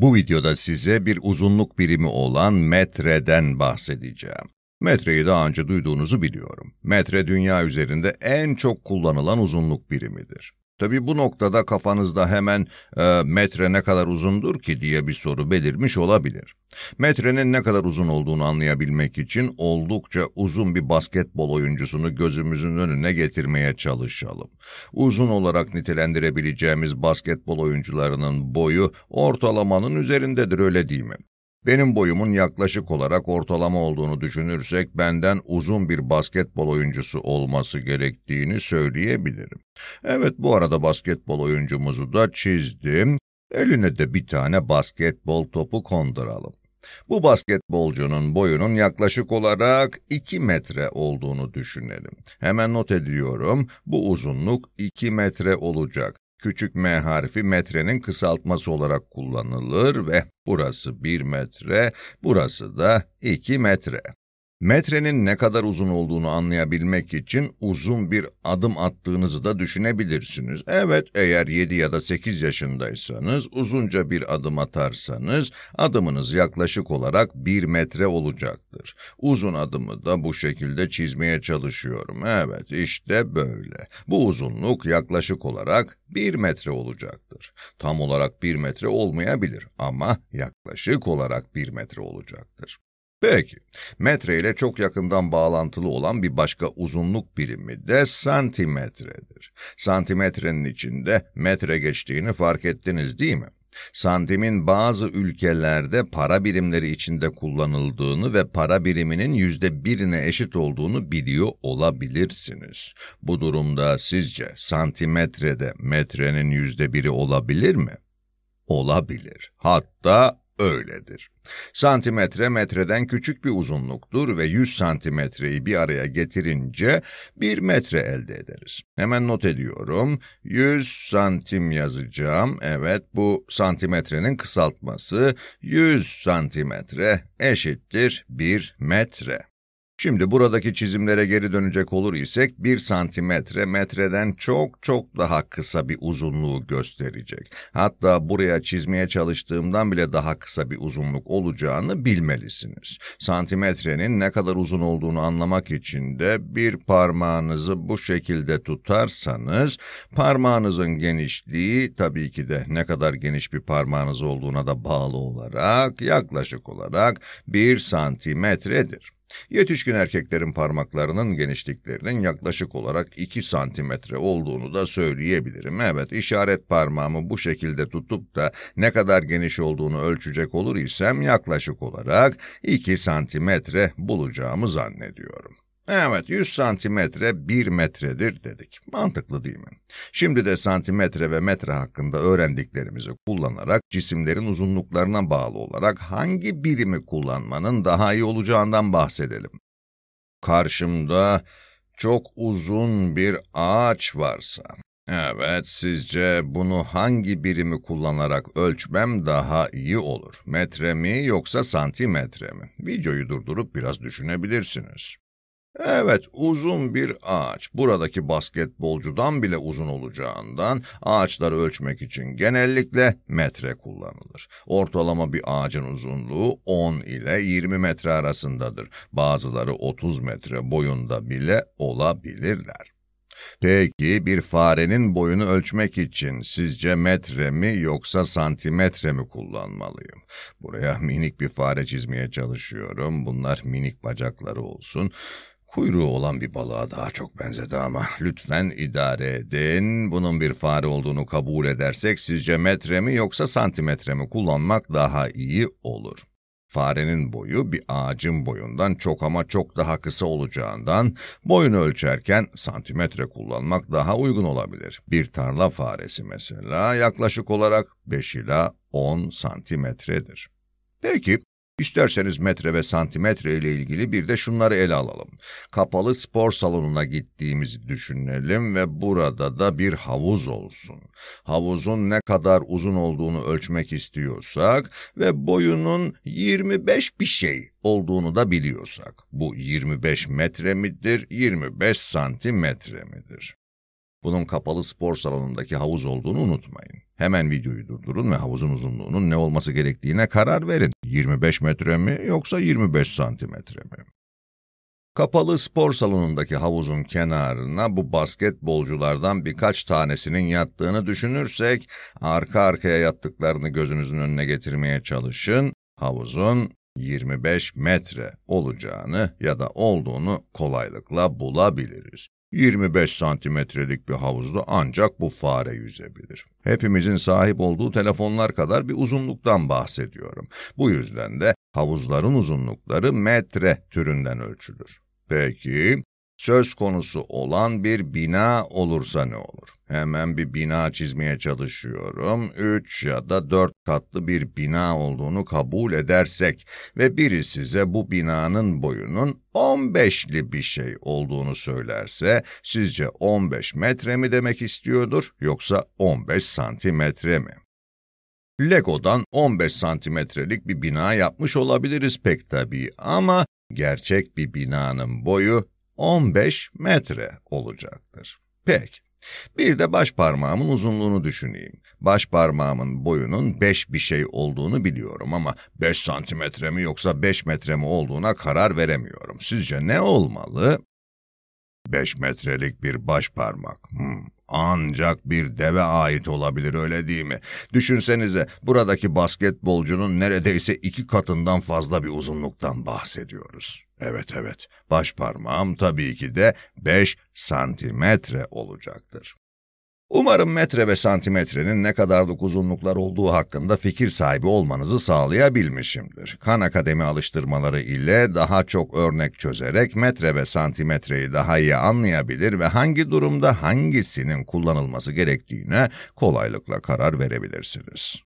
Bu videoda size bir uzunluk birimi olan metreden bahsedeceğim. Metreyi daha önce duyduğunuzu biliyorum. Metre dünya üzerinde en çok kullanılan uzunluk birimidir. Tabi bu noktada kafanızda hemen e, metre ne kadar uzundur ki diye bir soru belirmiş olabilir. Metrenin ne kadar uzun olduğunu anlayabilmek için oldukça uzun bir basketbol oyuncusunu gözümüzün önüne getirmeye çalışalım. Uzun olarak nitelendirebileceğimiz basketbol oyuncularının boyu ortalamanın üzerindedir öyle değil mi? Benim boyumun yaklaşık olarak ortalama olduğunu düşünürsek benden uzun bir basketbol oyuncusu olması gerektiğini söyleyebilirim. Evet bu arada basketbol oyuncumuzu da çizdim. Eline de bir tane basketbol topu konduralım. Bu basketbolcunun boyunun yaklaşık olarak 2 metre olduğunu düşünelim. Hemen not ediyorum. Bu uzunluk 2 metre olacak. Küçük m harfi metrenin kısaltması olarak kullanılır ve burası 1 metre, burası da 2 metre. Metrenin ne kadar uzun olduğunu anlayabilmek için uzun bir adım attığınızı da düşünebilirsiniz. Evet, eğer 7 ya da 8 yaşındaysanız uzunca bir adım atarsanız adımınız yaklaşık olarak 1 metre olacaktır. Uzun adımı da bu şekilde çizmeye çalışıyorum. Evet, işte böyle. Bu uzunluk yaklaşık olarak 1 metre olacaktır. Tam olarak 1 metre olmayabilir ama yaklaşık olarak 1 metre olacaktır. Peki, metre ile çok yakından bağlantılı olan bir başka uzunluk birimi de santimetredir. Santimetrenin içinde metre geçtiğini fark ettiniz değil mi? Santimin bazı ülkelerde para birimleri içinde kullanıldığını ve para biriminin yüzde birine eşit olduğunu biliyor olabilirsiniz. Bu durumda sizce santimetrede metrenin yüzde biri olabilir mi? Olabilir. Hatta öyledir. Santimetre metreden küçük bir uzunluktur ve 100 santimetreyi bir araya getirince 1 metre elde ederiz. Hemen not ediyorum. 100 santim yazacağım. Evet bu santimetrenin kısaltması 100 santimetre eşittir 1 metre. Şimdi buradaki çizimlere geri dönecek olur isek 1 santimetre metreden çok çok daha kısa bir uzunluğu gösterecek. Hatta buraya çizmeye çalıştığımdan bile daha kısa bir uzunluk olacağını bilmelisiniz. Santimetrenin ne kadar uzun olduğunu anlamak için de bir parmağınızı bu şekilde tutarsanız parmağınızın genişliği tabii ki de ne kadar geniş bir parmağınız olduğuna da bağlı olarak yaklaşık olarak 1 santimetredir. Yetişkin erkeklerin parmaklarının genişliklerinin yaklaşık olarak 2 santimetre olduğunu da söyleyebilirim. Evet işaret parmağımı bu şekilde tutup da ne kadar geniş olduğunu ölçecek olur isem yaklaşık olarak 2 santimetre bulacağımı zannediyorum. Evet 100 santimetre 1 metredir dedik. Mantıklı değil mi? Şimdi de santimetre ve metre hakkında öğrendiklerimizi kullanarak cisimlerin uzunluklarına bağlı olarak hangi birimi kullanmanın daha iyi olacağından bahsedelim. Karşımda çok uzun bir ağaç varsa, evet sizce bunu hangi birimi kullanarak ölçmem daha iyi olur? Metre mi yoksa santimetre mi? Videoyu durdurup biraz düşünebilirsiniz. Evet, uzun bir ağaç. Buradaki basketbolcudan bile uzun olacağından ağaçları ölçmek için genellikle metre kullanılır. Ortalama bir ağacın uzunluğu 10 ile 20 metre arasındadır. Bazıları 30 metre boyunda bile olabilirler. Peki bir farenin boyunu ölçmek için sizce metre mi yoksa santimetre mi kullanmalıyım? Buraya minik bir fare çizmeye çalışıyorum. Bunlar minik bacakları olsun. Kuyruğu olan bir balığa daha çok benzedi ama lütfen idare edin. Bunun bir fare olduğunu kabul edersek sizce metre mi yoksa santimetre mi kullanmak daha iyi olur. Farenin boyu bir ağacın boyundan çok ama çok daha kısa olacağından boyunu ölçerken santimetre kullanmak daha uygun olabilir. Bir tarla faresi mesela yaklaşık olarak 5 ila 10 santimetredir. Peki İsterseniz metre ve santimetre ile ilgili bir de şunları ele alalım. Kapalı spor salonuna gittiğimizi düşünelim ve burada da bir havuz olsun. Havuzun ne kadar uzun olduğunu ölçmek istiyorsak ve boyunun 25 bir şey olduğunu da biliyorsak. Bu 25 metre midir, 25 santimetre midir? Bunun kapalı spor salonundaki havuz olduğunu unutmayın. Hemen videoyu durdurun ve havuzun uzunluğunun ne olması gerektiğine karar verin. 25 metre mi yoksa 25 santimetre mi? Kapalı spor salonundaki havuzun kenarına bu basketbolculardan birkaç tanesinin yattığını düşünürsek, arka arkaya yattıklarını gözünüzün önüne getirmeye çalışın, havuzun 25 metre olacağını ya da olduğunu kolaylıkla bulabiliriz. 25 santimetrelik bir havuzda ancak bu fare yüzebilir. Hepimizin sahip olduğu telefonlar kadar bir uzunluktan bahsediyorum. Bu yüzden de havuzların uzunlukları metre türünden ölçülür. Peki söz konusu olan bir bina olursa ne olur? Hemen bir bina çizmeye çalışıyorum. Üç ya da dört katlı bir bina olduğunu kabul edersek ve biri size bu binanın boyunun 15'li bir şey olduğunu söylerse sizce 15 metre mi demek istiyordur yoksa 15 santimetre mi? Lego'dan 15 santimetrelik bir bina yapmış olabiliriz pek tabii ama gerçek bir binanın boyu 15 metre olacaktır. Peki. Bir de baş parmağımın uzunluğunu düşüneyim. Baş parmağımın boyunun 5 bir şey olduğunu biliyorum ama 5 santimetre mi yoksa 5 metre mi olduğuna karar veremiyorum. Sizce ne olmalı? 5 metrelik bir baş parmak. Hmm, ancak bir deve ait olabilir öyle değil mi? Düşünsenize buradaki basketbolcunun neredeyse iki katından fazla bir uzunluktan bahsediyoruz. Evet evet baş parmağım tabii ki de 5 santimetre olacaktır. Umarım metre ve santimetrenin ne kadarlık uzunluklar olduğu hakkında fikir sahibi olmanızı sağlayabilmişimdir. Kan Akademi alıştırmaları ile daha çok örnek çözerek metre ve santimetreyi daha iyi anlayabilir ve hangi durumda hangisinin kullanılması gerektiğine kolaylıkla karar verebilirsiniz.